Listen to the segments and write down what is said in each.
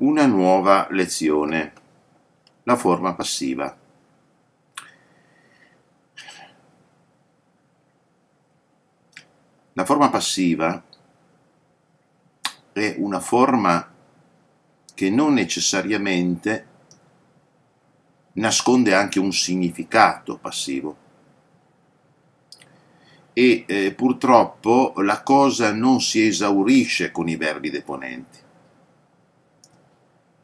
una nuova lezione, la forma passiva. La forma passiva è una forma che non necessariamente nasconde anche un significato passivo. E eh, purtroppo la cosa non si esaurisce con i verbi deponenti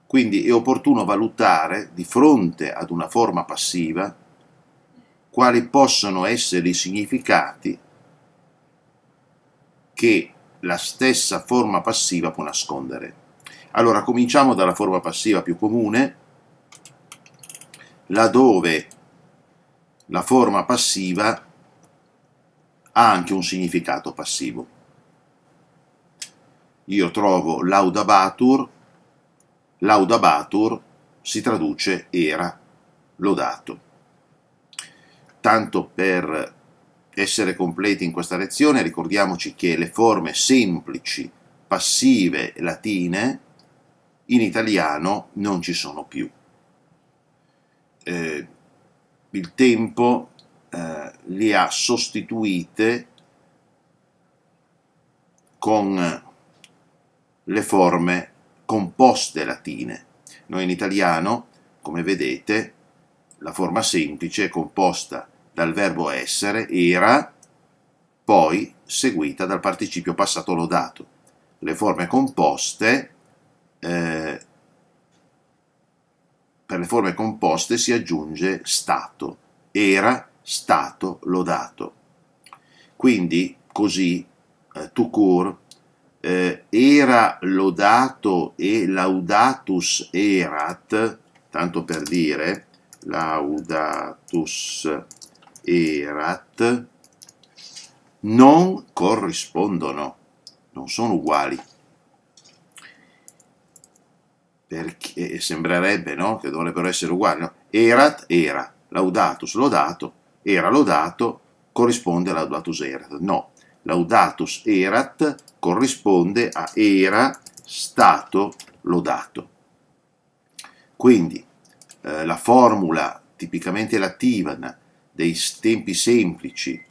quindi è opportuno valutare di fronte ad una forma passiva quali possono essere i significati che la stessa forma passiva può nascondere. Allora cominciamo dalla forma passiva più comune, laddove la forma passiva ha anche un significato passivo. Io trovo laudabatur Laudabatur si traduce era lodato. Tanto per essere completi in questa lezione, ricordiamoci che le forme semplici, passive latine in italiano non ci sono più. Eh, il tempo eh, le ha sostituite con le forme composte latine. Noi in italiano, come vedete, la forma semplice è composta dal verbo essere, era, poi seguita dal participio passato lodato. Le forme composte, eh, per le forme composte si aggiunge stato, era stato lodato. Quindi così, eh, tout court, eh, era lodato e laudatus erat, tanto per dire, laudatus erat, non corrispondono, non sono uguali. Perché eh, sembrerebbe no? che dovrebbero essere uguali. No? Erat era, laudatus lodato, era lodato, corrisponde a laudatus erat. No, Laudatus erat corrisponde a era stato lodato. Quindi eh, la formula tipicamente latina dei tempi semplici,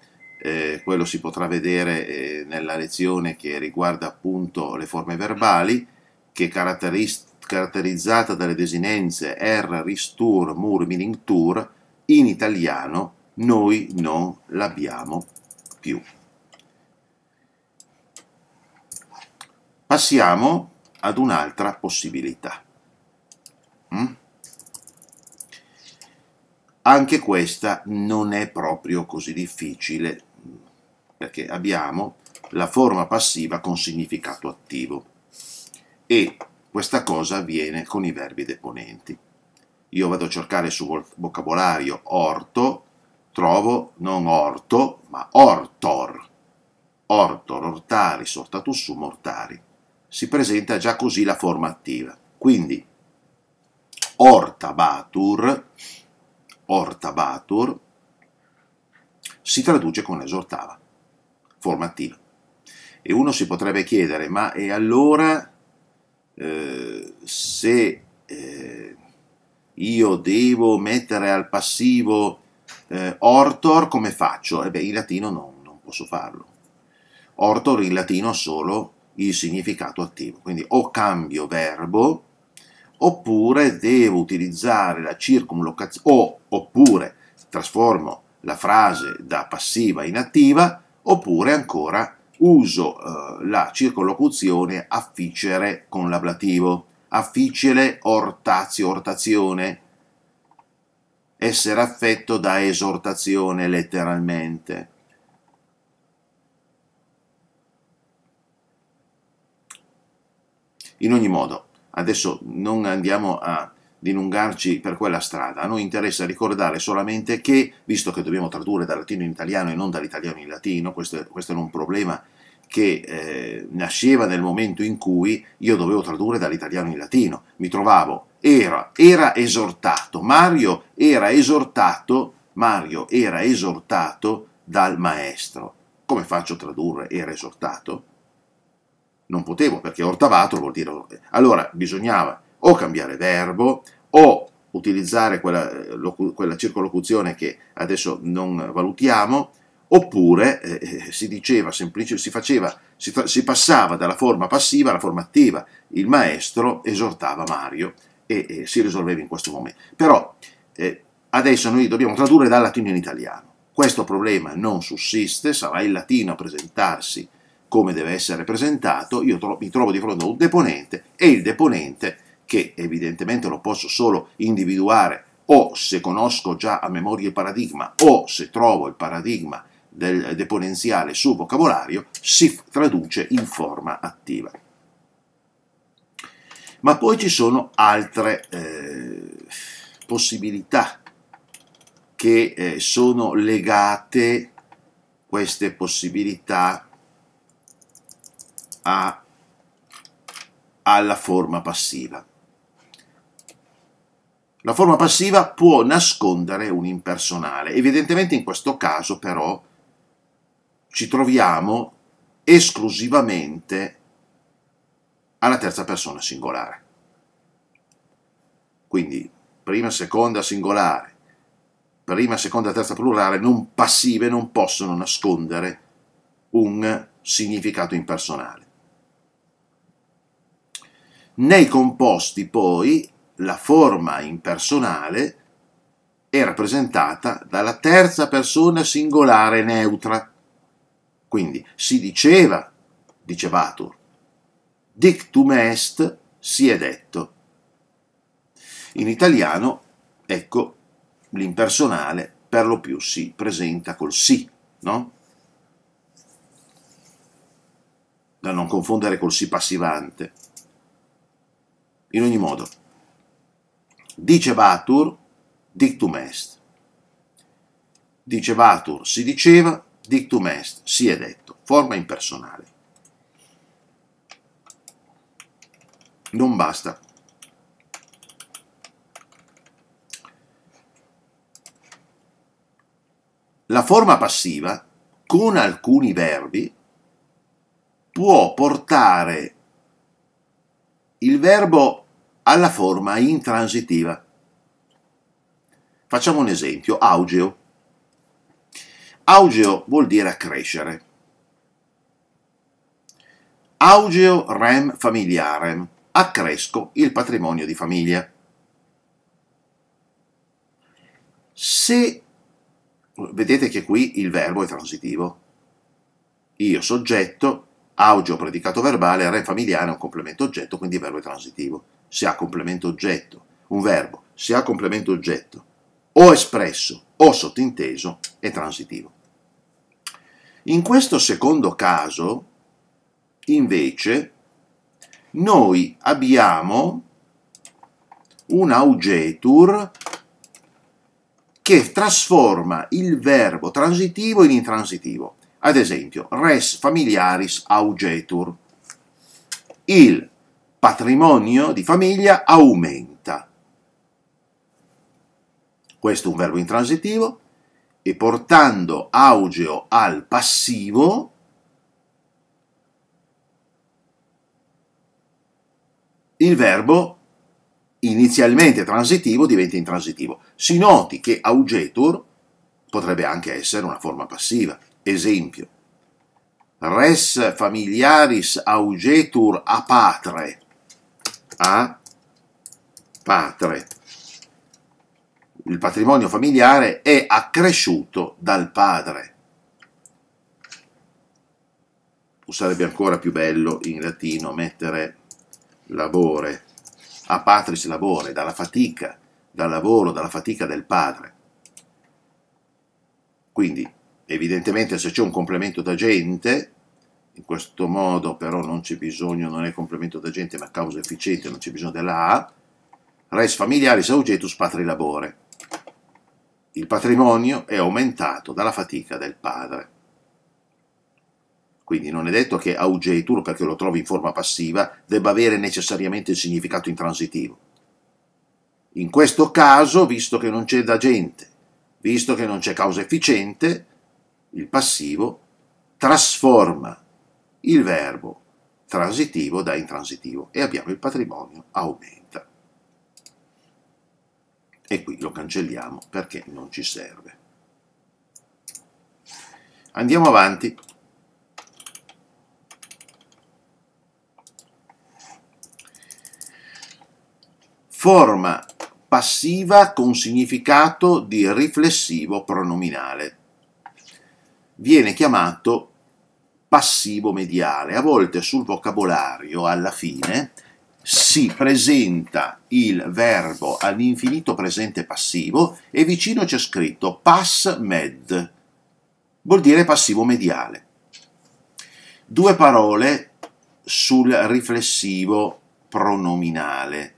eh, quello si potrà vedere eh, nella lezione che riguarda appunto le forme verbali, che caratterizzata dalle desinenze er, ristur, mur, mining, tur, in italiano noi non l'abbiamo più. passiamo ad un'altra possibilità. Mm? Anche questa non è proprio così difficile, perché abbiamo la forma passiva con significato attivo e questa cosa avviene con i verbi deponenti. Io vado a cercare sul vocabolario orto, trovo non orto, ma ortor, ortor, ortari, sortatus su mortari si presenta già così la forma attiva. Quindi ortabatur, ortabatur si traduce con esortava, forma attiva. E uno si potrebbe chiedere, ma e allora eh, se eh, io devo mettere al passivo eh, ortor, come faccio? E beh, in latino no, non posso farlo. Ortor in latino solo il significato attivo. Quindi o cambio verbo oppure devo utilizzare la circumlocazione o oppure trasformo la frase da passiva in attiva oppure ancora uso eh, la circolocuzione afficere con l'ablativo afficere ortazio ortazione essere affetto da esortazione letteralmente In ogni modo, adesso non andiamo a dilungarci per quella strada, a noi interessa ricordare solamente che, visto che dobbiamo tradurre dal latino in italiano e non dall'italiano in latino, questo, questo era un problema che eh, nasceva nel momento in cui io dovevo tradurre dall'italiano in latino, mi trovavo, era, era esortato, Mario era esortato, Mario era esortato dal maestro. Come faccio a tradurre era esortato? non potevo perché ortavatro vuol dire... Allora bisognava o cambiare verbo o utilizzare quella, eh, quella circolocuzione che adesso non valutiamo, oppure eh, eh si diceva semplice, si, faceva, si, si, passava dalla forma passiva alla forma attiva. Il maestro esortava Mario e, e si risolveva in questo momento. Però eh, adesso noi dobbiamo tradurre dal latino in italiano. Questo problema non sussiste, sarà il latino a presentarsi come deve essere presentato, io tro mi trovo di fronte a un deponente e il deponente, che evidentemente lo posso solo individuare o se conosco già a memoria il paradigma o se trovo il paradigma del deponenziale sul vocabolario, si traduce in forma attiva. Ma poi ci sono altre eh, possibilità che eh, sono legate queste possibilità a, alla forma passiva. La forma passiva può nascondere un impersonale. Evidentemente in questo caso però ci troviamo esclusivamente alla terza persona singolare. Quindi prima, seconda singolare, prima, seconda, terza plurale non passive non possono nascondere un significato impersonale. Nei composti poi la forma impersonale è rappresentata dalla terza persona singolare neutra. Quindi si diceva, dicevatur, dictum est, si è detto. In italiano, ecco, l'impersonale per lo più si presenta col sì, no? Da non confondere col sì passivante. In ogni modo, dice Batur, dictum est. Dice Batur, si diceva, dictum est, si è detto, forma impersonale. Non basta. La forma passiva, con alcuni verbi, può portare il verbo alla forma intransitiva. Facciamo un esempio, augeo. Augeo vuol dire accrescere. Augeo rem familiarem, accresco il patrimonio di famiglia. Se vedete che qui il verbo è transitivo, io soggetto, augeo predicato verbale, rem familiare è un complemento oggetto, quindi il verbo è transitivo se ha complemento oggetto, un verbo se ha complemento oggetto o espresso o sottinteso è transitivo. In questo secondo caso, invece, noi abbiamo un augetur che trasforma il verbo transitivo in intransitivo. Ad esempio, res familiaris augetur. Il patrimonio di famiglia aumenta. Questo è un verbo intransitivo e portando augeo al passivo il verbo inizialmente transitivo diventa intransitivo. Si noti che augetur potrebbe anche essere una forma passiva. Esempio, res familiaris augetur a patre a patre. Il patrimonio familiare è accresciuto dal padre. O sarebbe ancora più bello in latino mettere labore, a patris labore, dalla fatica, dal lavoro, dalla fatica del padre. Quindi, evidentemente, se c'è un complemento da gente, in questo modo però non c'è bisogno, non è complemento d'agente ma causa efficiente, non c'è bisogno della A, res familiaris augetus patri labore. Il patrimonio è aumentato dalla fatica del padre. Quindi non è detto che augetur, perché lo trovi in forma passiva, debba avere necessariamente il significato intransitivo. In questo caso, visto che non c'è d'agente, visto che non c'è causa efficiente, il passivo trasforma il verbo transitivo da intransitivo e abbiamo il patrimonio aumenta. E qui lo cancelliamo perché non ci serve. Andiamo avanti. Forma passiva con significato di riflessivo pronominale. Viene chiamato passivo mediale. A volte sul vocabolario, alla fine, si presenta il verbo all'infinito presente passivo e vicino c'è scritto pass med, vuol dire passivo mediale. Due parole sul riflessivo pronominale.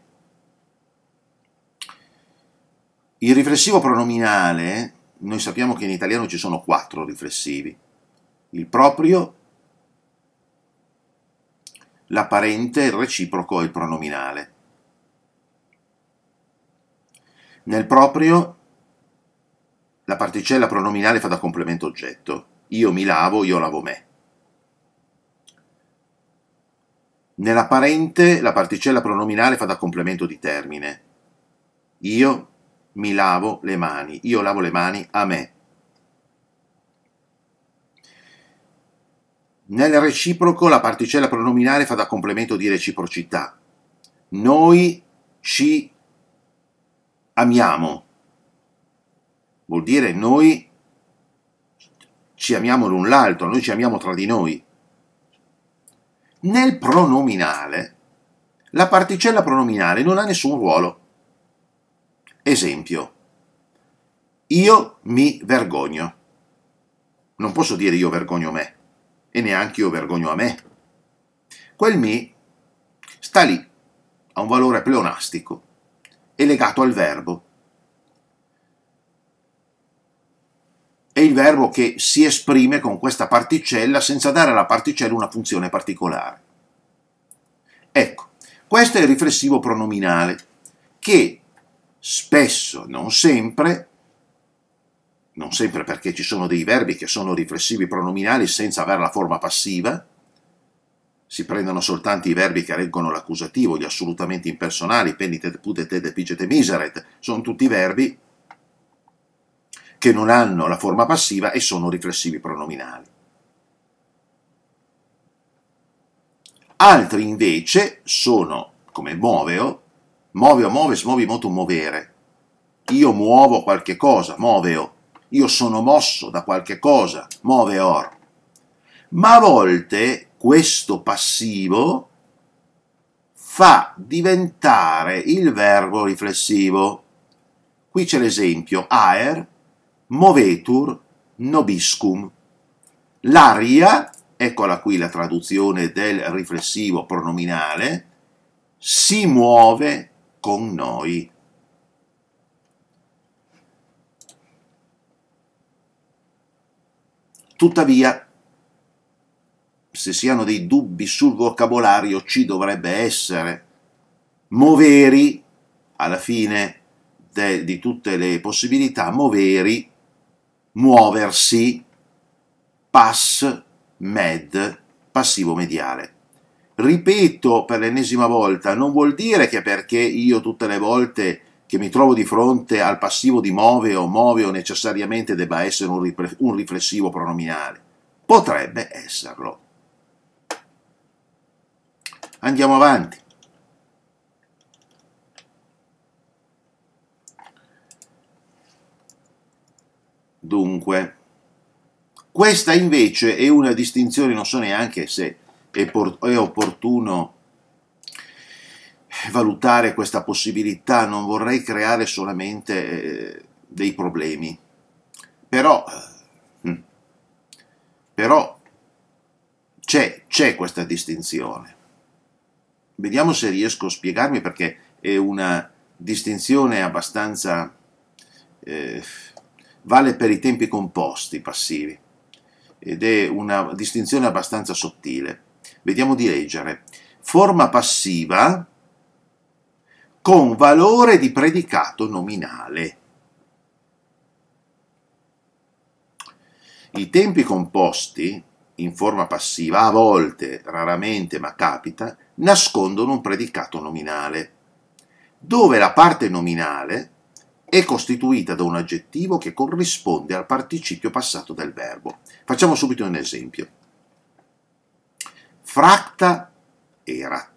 Il riflessivo pronominale, noi sappiamo che in italiano ci sono quattro riflessivi, il proprio, la parente, il reciproco e il pronominale. Nel proprio la particella pronominale fa da complemento oggetto. Io mi lavo, io lavo me. Nella parente la particella pronominale fa da complemento di termine. Io mi lavo le mani, io lavo le mani a me. Nel reciproco la particella pronominale fa da complemento di reciprocità. Noi ci amiamo. Vuol dire noi ci amiamo l'un l'altro, noi ci amiamo tra di noi. Nel pronominale la particella pronominale non ha nessun ruolo. Esempio. Io mi vergogno. Non posso dire io vergogno me e neanche io vergogno a me. Quel mi sta lì, ha un valore pleonastico, è legato al verbo. È il verbo che si esprime con questa particella senza dare alla particella una funzione particolare. Ecco, questo è il riflessivo pronominale che spesso, non sempre, non sempre perché ci sono dei verbi che sono riflessivi pronominali senza avere la forma passiva, si prendono soltanto i verbi che reggono l'accusativo, gli assolutamente impersonali, penitet, putetet, epicete, miseret, sono tutti verbi che non hanno la forma passiva e sono riflessivi pronominali. Altri invece sono, come muoveo, muoveo, muoves, muovi, motum, movere. Io muovo qualche cosa, muoveo io sono mosso da qualche cosa, muove or. Ma a volte questo passivo fa diventare il verbo riflessivo. Qui c'è l'esempio aer movetur nobiscum. L'aria, eccola qui la traduzione del riflessivo pronominale, si muove con noi. Tuttavia, se si hanno dei dubbi sul vocabolario, ci dovrebbe essere. Moveri, alla fine de, di tutte le possibilità, moveri, muoversi, pass, med, passivo mediale. Ripeto per l'ennesima volta, non vuol dire che perché io tutte le volte che mi trovo di fronte al passivo di move o moveo necessariamente debba essere un, un riflessivo pronominale. Potrebbe esserlo. Andiamo avanti. Dunque, questa invece è una distinzione, non so neanche se è, è opportuno valutare questa possibilità, non vorrei creare solamente eh, dei problemi. Però, eh, mm, però c'è questa distinzione. Vediamo se riesco a spiegarmi perché è una distinzione abbastanza... Eh, vale per i tempi composti passivi ed è una distinzione abbastanza sottile. Vediamo di leggere. Forma passiva con valore di predicato nominale. I tempi composti, in forma passiva, a volte, raramente ma capita, nascondono un predicato nominale, dove la parte nominale è costituita da un aggettivo che corrisponde al participio passato del verbo. Facciamo subito un esempio. Fracta erat.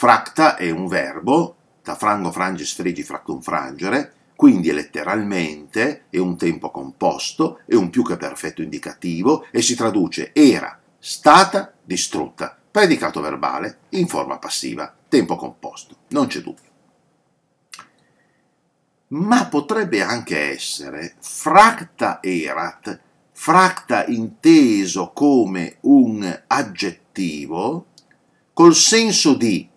Fracta è un verbo, da frango frange sfregi fractum frangere, quindi letteralmente è un tempo composto, è un più che perfetto indicativo e si traduce era, stata, distrutta, predicato verbale in forma passiva, tempo composto, non c'è dubbio. Ma potrebbe anche essere fracta erat, fracta inteso come un aggettivo col senso di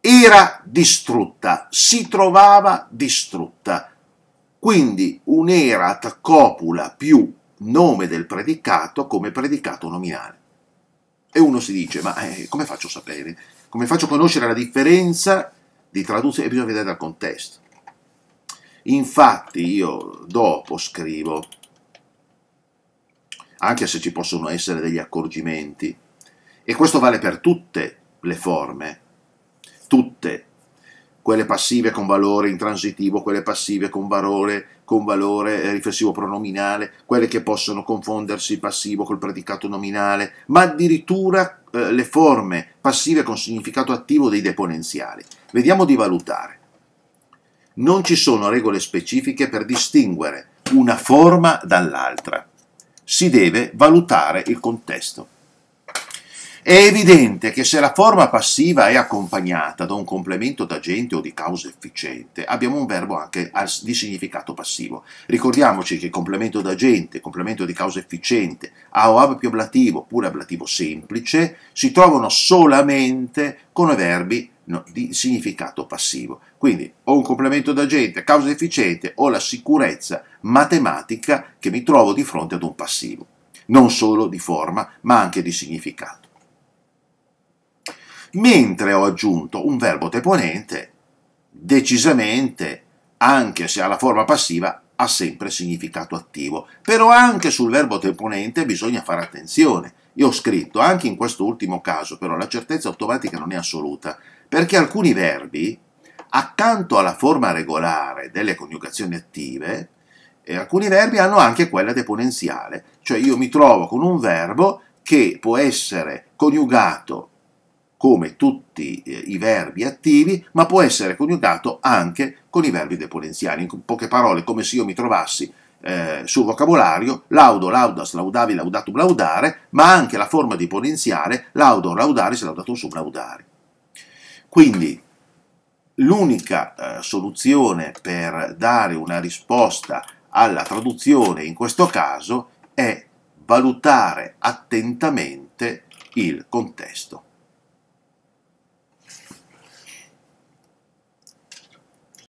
era distrutta, si trovava distrutta. Quindi un erat copula più nome del predicato come predicato nominale. E uno si dice, ma eh, come faccio a sapere? Come faccio a conoscere la differenza di traduzione? E bisogna vedere dal contesto. Infatti io dopo scrivo, anche se ci possono essere degli accorgimenti, e questo vale per tutte le forme, tutte, quelle passive con valore intransitivo, quelle passive con valore, con valore eh, riflessivo pronominale, quelle che possono confondersi il passivo col predicato nominale, ma addirittura eh, le forme passive con significato attivo dei deponenziali. Vediamo di valutare. Non ci sono regole specifiche per distinguere una forma dall'altra. Si deve valutare il contesto. È evidente che se la forma passiva è accompagnata da un complemento d'agente o di causa efficiente, abbiamo un verbo anche di significato passivo. Ricordiamoci che complemento d'agente, complemento di causa efficiente, A o AB più ablativo oppure ablativo semplice, si trovano solamente con verbi di significato passivo. Quindi ho un complemento d'agente, causa efficiente ho la sicurezza matematica che mi trovo di fronte ad un passivo, non solo di forma ma anche di significato mentre ho aggiunto un verbo deponente, decisamente, anche se ha la forma passiva, ha sempre significato attivo. Però anche sul verbo deponente bisogna fare attenzione. Io ho scritto anche in quest'ultimo caso, però la certezza automatica non è assoluta, perché alcuni verbi, accanto alla forma regolare delle coniugazioni attive, eh, alcuni verbi hanno anche quella deponenziale, cioè io mi trovo con un verbo che può essere coniugato come tutti eh, i verbi attivi, ma può essere coniugato anche con i verbi deponenziali. In poche parole, come se io mi trovassi eh, sul vocabolario laudo, laudas, laudavi, laudatum, laudare, ma anche la forma di ponenziale laudo, laudaris, laudatum, sub, laudare. Quindi l'unica eh, soluzione per dare una risposta alla traduzione in questo caso è valutare attentamente il contesto.